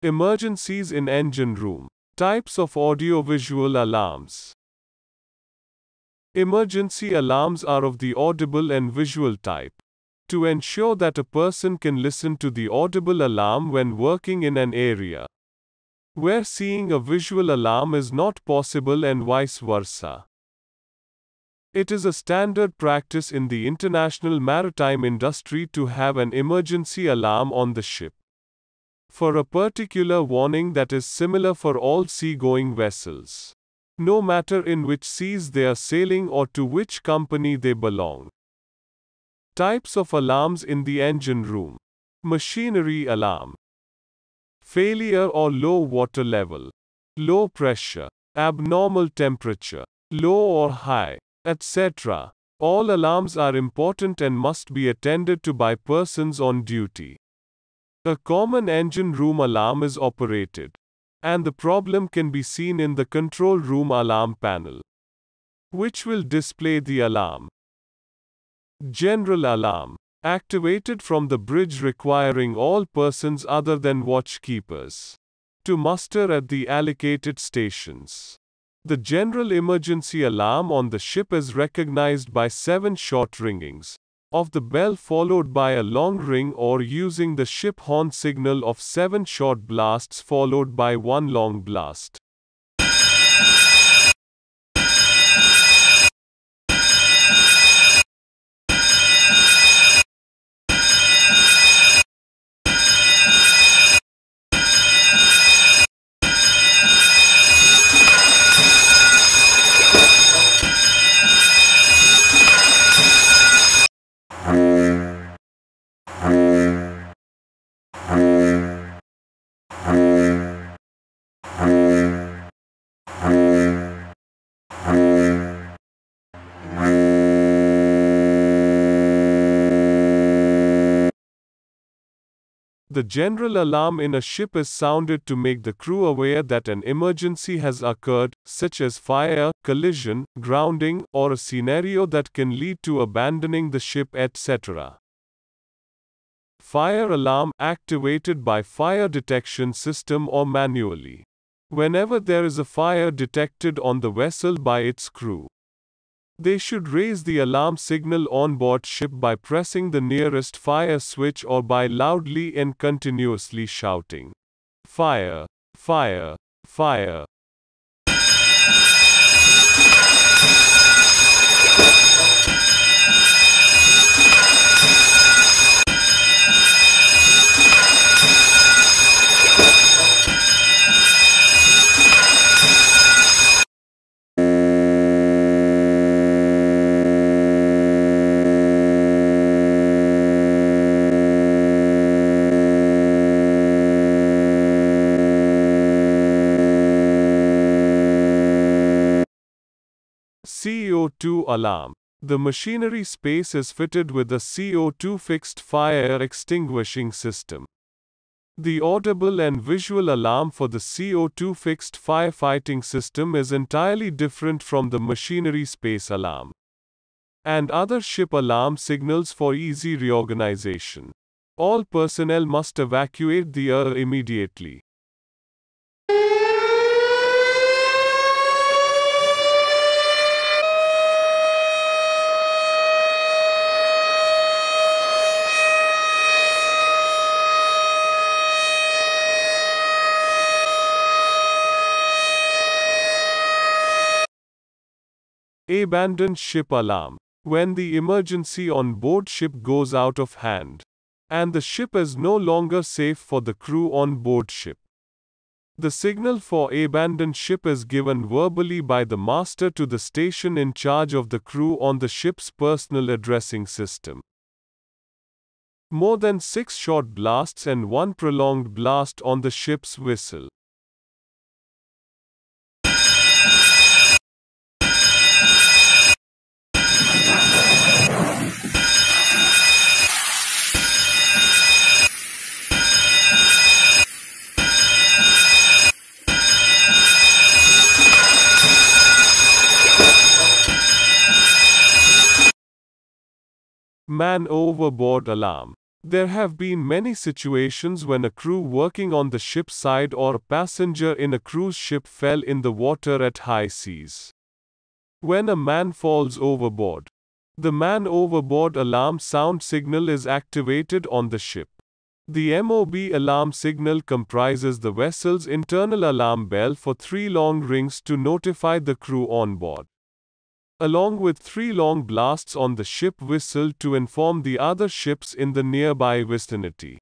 Emergencies in engine room. Types of audiovisual alarms. Emergency alarms are of the audible and visual type. To ensure that a person can listen to the audible alarm when working in an area where seeing a visual alarm is not possible and vice versa. It is a standard practice in the international maritime industry to have an emergency alarm on the ship for a particular warning that is similar for all seagoing vessels. No matter in which seas they are sailing or to which company they belong. Types of alarms in the engine room Machinery alarm, failure or low water level, low pressure, abnormal temperature, low or high, etc. All alarms are important and must be attended to by persons on duty. A common engine room alarm is operated, and the problem can be seen in the control room alarm panel, which will display the alarm. General alarm activated from the bridge requiring all persons other than watchkeepers to muster at the allocated stations. The general emergency alarm on the ship is recognized by seven short ringings, of the bell followed by a long ring or using the ship horn signal of 7 short blasts followed by one long blast. The general alarm in a ship is sounded to make the crew aware that an emergency has occurred, such as fire, collision, grounding, or a scenario that can lead to abandoning the ship, etc. Fire alarm activated by fire detection system or manually. Whenever there is a fire detected on the vessel by its crew, they should raise the alarm signal on board ship by pressing the nearest fire switch or by loudly and continuously shouting, Fire! Fire! Fire! CO2 alarm. The machinery space is fitted with a CO2 fixed fire extinguishing system. The audible and visual alarm for the CO2 fixed firefighting system is entirely different from the machinery space alarm and other ship alarm signals for easy reorganization. All personnel must evacuate the air immediately. Abandoned ship alarm. When the emergency on board ship goes out of hand, and the ship is no longer safe for the crew on board ship. The signal for abandoned ship is given verbally by the master to the station in charge of the crew on the ship's personal addressing system. More than six short blasts and one prolonged blast on the ship's whistle. Man overboard alarm. There have been many situations when a crew working on the ship side or a passenger in a cruise ship fell in the water at high seas. When a man falls overboard, the man overboard alarm sound signal is activated on the ship. The MOB alarm signal comprises the vessel's internal alarm bell for three long rings to notify the crew on board along with three long blasts on the ship whistle to inform the other ships in the nearby vicinity.